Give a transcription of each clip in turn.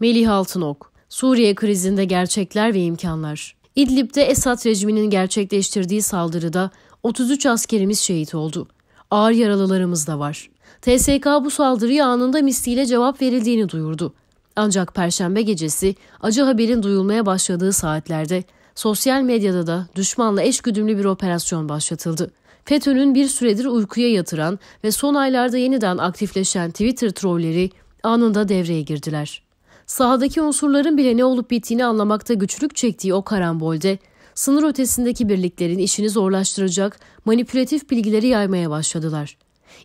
Melih Altınok Suriye krizinde gerçekler ve imkanlar. İdlib'de Esad rejiminin gerçekleştirdiği saldırıda 33 askerimiz şehit oldu. Ağır yaralılarımız da var. TSK bu saldırıyı anında misliyle cevap verildiğini duyurdu. Ancak perşembe gecesi acı haberin duyulmaya başladığı saatlerde sosyal medyada da düşmanla eşgüdümlü bir operasyon başlatıldı. FETÖ'nün bir süredir uykuya yatıran ve son aylarda yeniden aktifleşen Twitter trolleri anında devreye girdiler. Sahadaki unsurların bile ne olup bittiğini anlamakta güçlük çektiği o karambolde, sınır ötesindeki birliklerin işini zorlaştıracak manipülatif bilgileri yaymaya başladılar.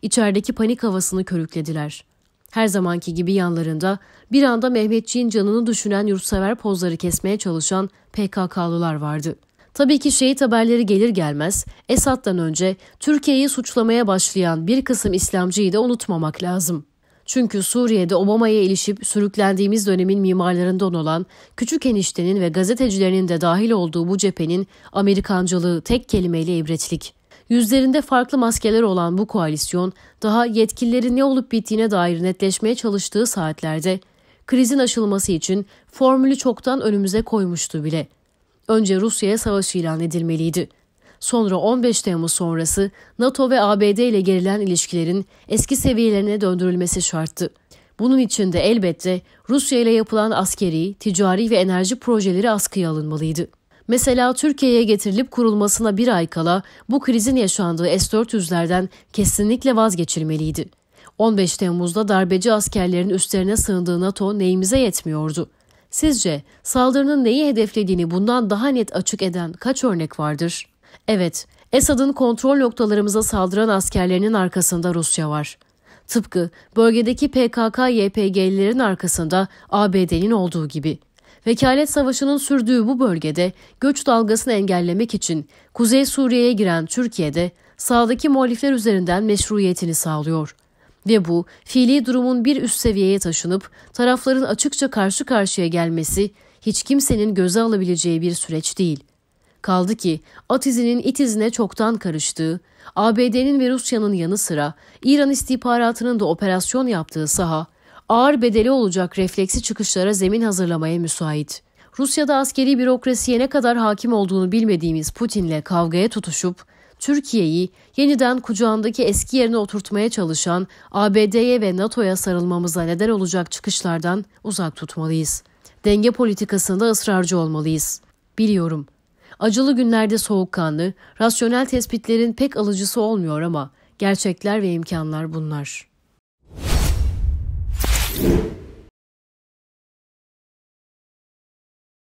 İçerideki panik havasını körüklediler. Her zamanki gibi yanlarında bir anda Mehmetçiğin canını düşünen yurtsever pozları kesmeye çalışan PKK'lılar vardı. Tabii ki şehit haberleri gelir gelmez Esad'dan önce Türkiye'yi suçlamaya başlayan bir kısım İslamcıyı da unutmamak lazım. Çünkü Suriye'de Obama'ya ilişip sürüklendiğimiz dönemin mimarlarından olan küçük eniştenin ve gazetecilerinin de dahil olduğu bu cephenin Amerikancılığı tek kelimeyle ibretlik. Yüzlerinde farklı maskeler olan bu koalisyon daha yetkililerin ne olup bittiğine dair netleşmeye çalıştığı saatlerde krizin aşılması için formülü çoktan önümüze koymuştu bile. Önce Rusya'ya savaş ilan edilmeliydi sonra 15 Temmuz sonrası NATO ve ABD ile gerilen ilişkilerin eski seviyelerine döndürülmesi şarttı. Bunun için de elbette Rusya ile yapılan askeri, ticari ve enerji projeleri askıya alınmalıydı. Mesela Türkiye'ye getirilip kurulmasına bir ay kala bu krizin yaşandığı S-400'lerden kesinlikle vazgeçilmeliydi. 15 Temmuz'da darbeci askerlerin üstlerine sığındığı NATO neyimize yetmiyordu? Sizce saldırının neyi hedeflediğini bundan daha net açık eden kaç örnek vardır? Evet, Esad'ın kontrol noktalarımıza saldıran askerlerinin arkasında Rusya var. Tıpkı bölgedeki PKK-YPG'lilerin arkasında ABD'nin olduğu gibi. Vekalet savaşının sürdüğü bu bölgede göç dalgasını engellemek için Kuzey Suriye'ye giren Türkiye'de sağdaki muhalifler üzerinden meşruiyetini sağlıyor. Ve bu fiili durumun bir üst seviyeye taşınıp tarafların açıkça karşı karşıya gelmesi hiç kimsenin göze alabileceği bir süreç değil. Kaldı ki at izinin it izine çoktan karıştığı, ABD'nin ve Rusya'nın yanı sıra İran istihbaratının da operasyon yaptığı saha, ağır bedeli olacak refleksi çıkışlara zemin hazırlamaya müsait. Rusya'da askeri bürokrasiye ne kadar hakim olduğunu bilmediğimiz Putin'le kavgaya tutuşup, Türkiye'yi yeniden kucağındaki eski yerine oturtmaya çalışan ABD'ye ve NATO'ya sarılmamıza neden olacak çıkışlardan uzak tutmalıyız. Denge politikasında ısrarcı olmalıyız. Biliyorum, Acılı günlerde soğukkanlı, rasyonel tespitlerin pek alıcısı olmuyor ama gerçekler ve imkanlar bunlar.''